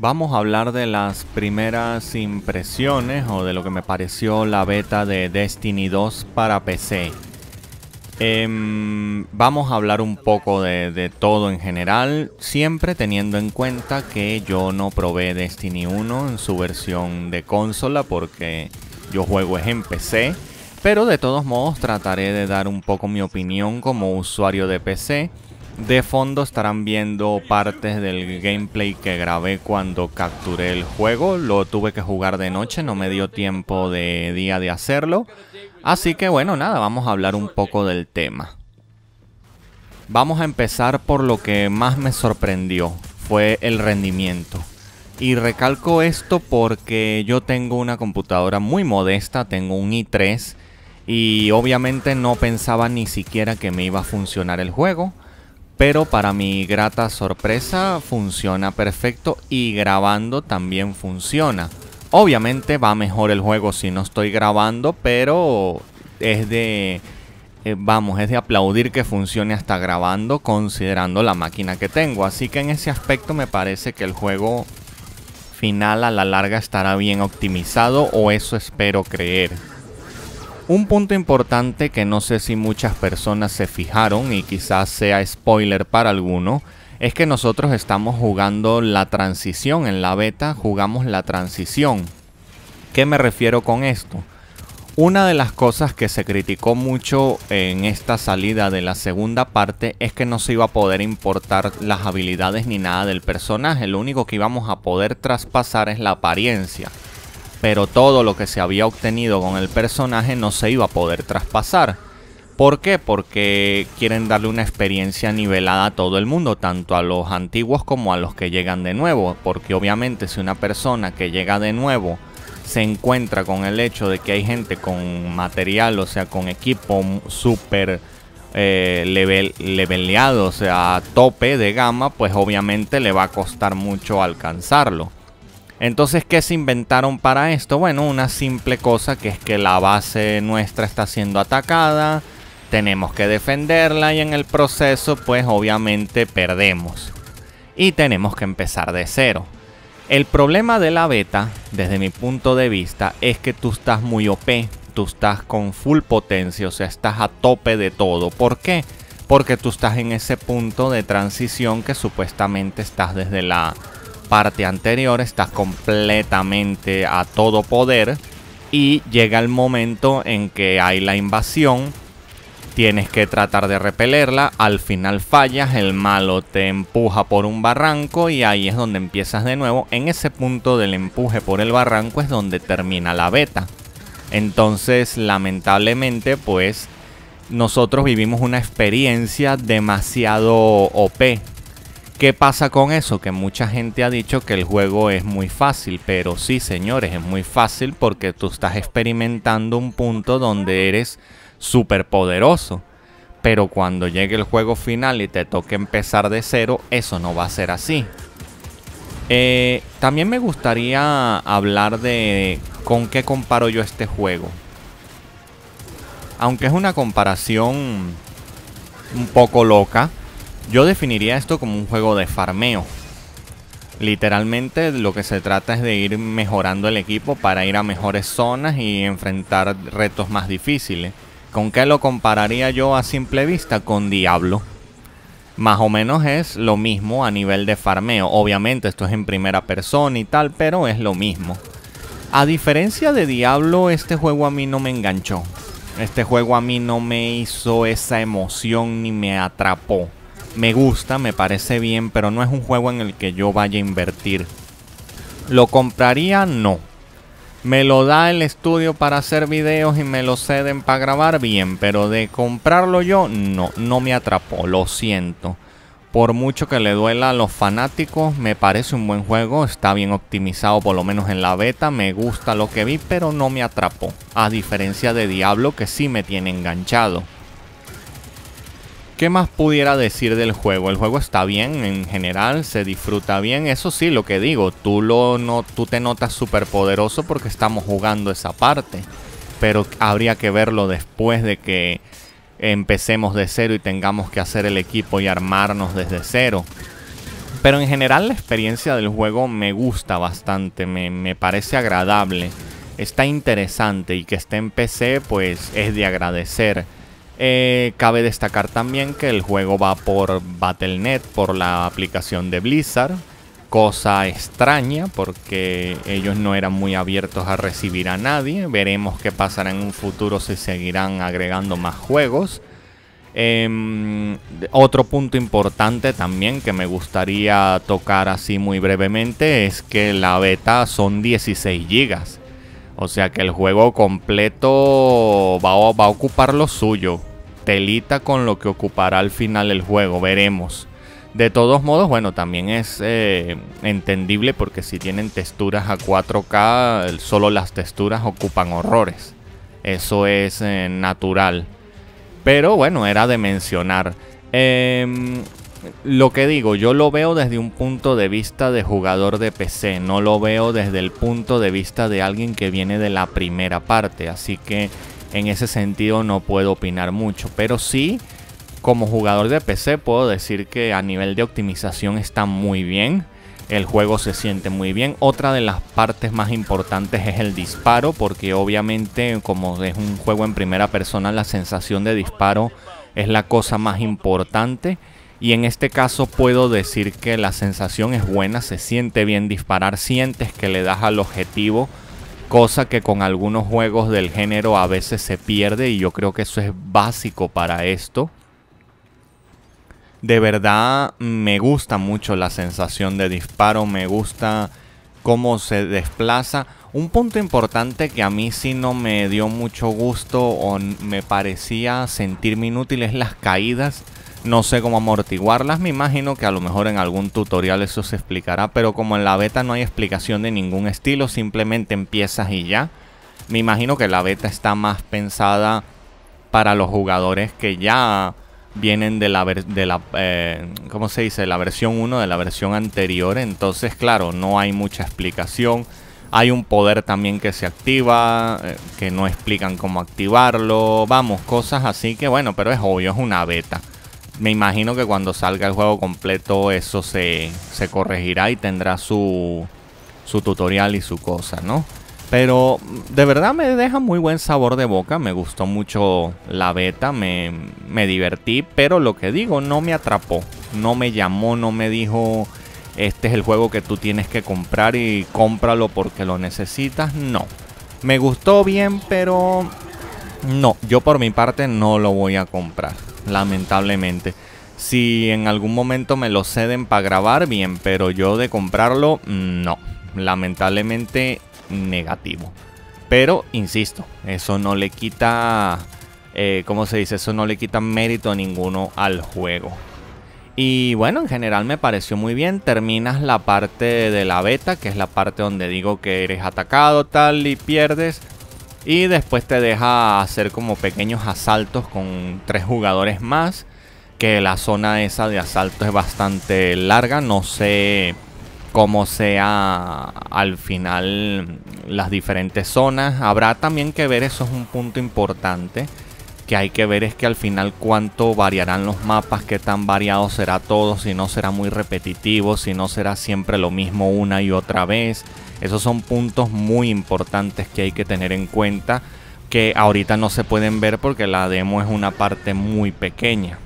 Vamos a hablar de las primeras impresiones o de lo que me pareció la beta de Destiny 2 para PC. Em, vamos a hablar un poco de, de, todo en general, siempre teniendo en cuenta que yo no probé Destiny 1 en su versión de consola porque yo juego es en PC, pero de todos modos trataré de dar un poco mi opinión como usuario de PC de fondo estarán viendo partes del gameplay que grabé cuando capturé el juego. Lo tuve que jugar de noche, no me dio tiempo de día de hacerlo. Así que bueno, nada, vamos a hablar un poco del tema. Vamos a empezar por lo que más me sorprendió, fue el rendimiento. Y recalco esto porque yo tengo una computadora muy modesta, tengo un i3 y obviamente no pensaba ni siquiera que me iba a funcionar el juego pero para mi grata sorpresa funciona perfecto y grabando también funciona. Obviamente va mejor el juego si no estoy grabando, pero es de... Eh, vamos, es de aplaudir que funcione hasta grabando considerando la máquina que tengo. Así que en ese aspecto me parece que el juego final a la larga estará bien optimizado o eso espero creer. Un punto importante que no sé si muchas personas se fijaron y quizás sea spoiler para alguno, es que nosotros estamos jugando la transición en la beta, jugamos la transición. ¿Qué me refiero con esto? Una de las cosas que se criticó mucho en esta salida de la segunda parte es que no se iba a poder importar las habilidades ni nada del personaje, lo único que íbamos a poder traspasar es la apariencia pero todo lo que se había obtenido con el personaje no se iba a poder traspasar. ¿Por qué? Porque quieren darle una experiencia nivelada a todo el mundo, tanto a los antiguos como a los que llegan de nuevo, porque obviamente si una persona que llega de nuevo se encuentra con el hecho de que hay gente con material, o sea, con equipo súper eh, leveleado, o sea, a tope de gama, pues obviamente le va a costar mucho alcanzarlo. Entonces, ¿qué se inventaron para esto? Bueno, una simple cosa que es que la base nuestra está siendo atacada, tenemos que defenderla y en el proceso pues obviamente perdemos. Y tenemos que empezar de cero. El problema de la beta, desde mi punto de vista, es que tú estás muy OP, tú estás con full potencia, o sea, estás a tope de todo. ¿Por qué? Porque tú estás en ese punto de transición que supuestamente estás desde la parte anterior, estás completamente a todo poder y llega el momento en que hay la invasión, tienes que tratar de repelerla, al final fallas, el malo te empuja por un barranco y ahí es donde empiezas de nuevo, en ese punto del empuje por el barranco es donde termina la beta. Entonces, lamentablemente, pues nosotros vivimos una experiencia demasiado OP, ¿Qué pasa con eso? Que mucha gente ha dicho que el juego es muy fácil, pero sí señores, es muy fácil porque tú estás experimentando un punto donde eres súper poderoso. Pero cuando llegue el juego final y te toque empezar de cero, eso no va a ser así. Eh, también me gustaría hablar de con qué comparo yo este juego. Aunque es una comparación un poco loca, yo definiría esto como un juego de farmeo. Literalmente lo que se trata es de ir mejorando el equipo para ir a mejores zonas y enfrentar retos más difíciles. ¿Con qué lo compararía yo a simple vista? Con Diablo. Más o menos es lo mismo a nivel de farmeo. Obviamente esto es en primera persona y tal, pero es lo mismo. A diferencia de Diablo, este juego a mí no me enganchó. Este juego a mí no me hizo esa emoción ni me atrapó me gusta, me parece bien, pero no es un juego en el que yo vaya a invertir. ¿Lo compraría? No. ¿Me lo da el estudio para hacer videos y me lo ceden para grabar? Bien, pero de comprarlo yo, no, no me atrapó, lo siento. Por mucho que le duela a los fanáticos, me parece un buen juego, está bien optimizado por lo menos en la beta, me gusta lo que vi, pero no me atrapó, a diferencia de Diablo que sí me tiene enganchado. ¿Qué más pudiera decir del juego? El juego está bien en general, se disfruta bien. Eso sí, lo que digo, tú, lo no, tú te notas súper poderoso porque estamos jugando esa parte. Pero habría que verlo después de que empecemos de cero y tengamos que hacer el equipo y armarnos desde cero. Pero en general la experiencia del juego me gusta bastante, me, me parece agradable. Está interesante y que esté en PC pues es de agradecer eh, cabe destacar también que el juego va por Battle.net, por la aplicación de Blizzard, cosa extraña porque ellos no eran muy abiertos a recibir a nadie. Veremos qué pasará en un futuro si seguirán agregando más juegos. Em, otro punto importante también que me gustaría tocar así muy brevemente es que la beta son 16 GB O sea que el juego completo va a ocupar lo suyo telita con lo que ocupará al final el juego, veremos. De todos modos, bueno, también es eh, entendible porque si tienen texturas a 4K, solo las texturas ocupan horrores. Eso es eh, natural. Pero bueno, era de mencionar. Em, lo que digo, yo lo veo desde un punto de vista de jugador de PC, no lo veo desde el punto de vista de alguien que viene de la primera parte, así que en ese sentido no puedo opinar mucho, pero sí como jugador de PC puedo decir que a nivel de optimización está muy bien. El juego se siente muy bien. Otra de las partes más importantes es el disparo, porque obviamente como es un juego en primera persona, la sensación de disparo es la cosa más importante. Y en este caso puedo decir que la sensación es buena, se siente bien disparar, sientes que le das al objetivo cosa que con algunos juegos del género a veces se pierde y yo creo que eso es básico para esto. De verdad me gusta mucho la sensación de disparo, me gusta cómo se desplaza. Un punto importante que a mí sí no me dio mucho gusto o me parecía sentirme inútil es las caídas no sé cómo amortiguarlas, me imagino que a lo mejor en algún tutorial eso se explicará, pero como en la beta no hay explicación de ningún estilo, simplemente empiezas y ya. Me imagino que la beta está más pensada para los jugadores que ya vienen de la, de la eh, se dice? La versión 1 de la versión anterior, entonces claro, no hay mucha explicación. Hay un poder también que se activa, eh, que no explican cómo activarlo, vamos, cosas así que bueno, pero es obvio, es una beta me imagino que cuando salga el juego completo eso se, corregirá y tendrá su, su tutorial y su cosa, ¿no? Pero de verdad me deja muy buen sabor de boca, me gustó mucho la beta, me, me divertí, pero lo que digo, no me atrapó, no me llamó, no me dijo, este es el juego que tú tienes que comprar y cómpralo porque lo necesitas, no. Me gustó bien, pero no, yo por mi parte no lo voy a comprar lamentablemente. Si en algún momento me lo ceden para grabar, bien, pero yo de comprarlo, mm, no. Lamentablemente negativo. Pero, insisto, eso no le quita, como eh, ¿cómo se dice? Eso no le quita mérito ninguno al juego. Y bueno, en general me pareció muy bien. Terminas la parte de la beta, que es la parte donde digo que eres atacado, tal, y pierdes. Y después te deja hacer como pequeños asaltos con tres jugadores más. Que la zona esa de asalto es bastante larga. No sé cómo sea al final las diferentes zonas. Habrá también que ver, eso es un punto importante que hay que ver es que al final cuánto variarán los mapas, qué tan variado será todo, si no será muy repetitivo, si no será siempre lo mismo una y otra vez. Esos son puntos muy importantes que hay que tener en cuenta que ahorita no se pueden ver porque la demo es una parte muy pequeña.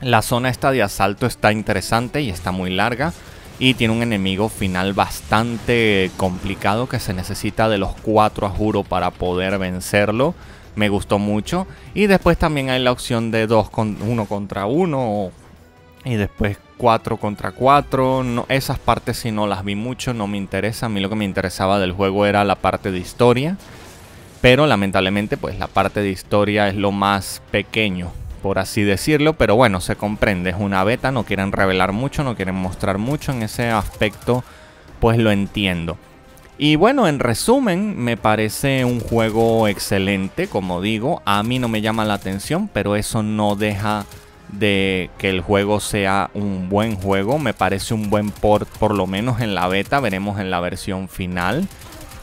La zona esta de asalto está interesante y está muy larga y tiene un enemigo final bastante complicado que se necesita de los cuatro a juro para poder vencerlo me gustó mucho. Y después también hay la opción de 2 con uno contra 1 y después 4 contra 4. No, esas partes si no las vi mucho, no me interesa. A mí lo que me interesaba del juego era la parte de historia. Pero lamentablemente pues la parte de historia es lo más pequeño, por así decirlo. Pero bueno, se comprende, es una beta, no quieren revelar mucho, no quieren mostrar mucho en ese aspecto. Pues lo entiendo. Y bueno, en resumen, me parece un juego excelente, como digo, a mí no me llama la atención, pero eso no deja de que el juego sea un buen juego, me parece un buen port por lo menos en la beta, veremos en la versión final,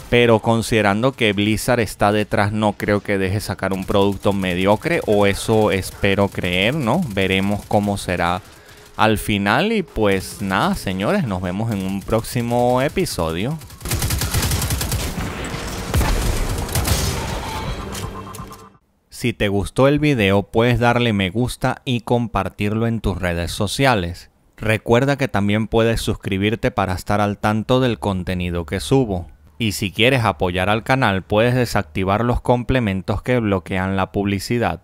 pero considerando que Blizzard está detrás no creo que deje sacar un producto mediocre o eso espero creer, ¿no? Veremos cómo será al final y pues nada, señores, nos vemos en un próximo episodio. Si te gustó el video puedes darle me gusta y compartirlo en tus redes sociales. Recuerda que también puedes suscribirte para estar al tanto del contenido que subo. Y si quieres apoyar al canal puedes desactivar los complementos que bloquean la publicidad.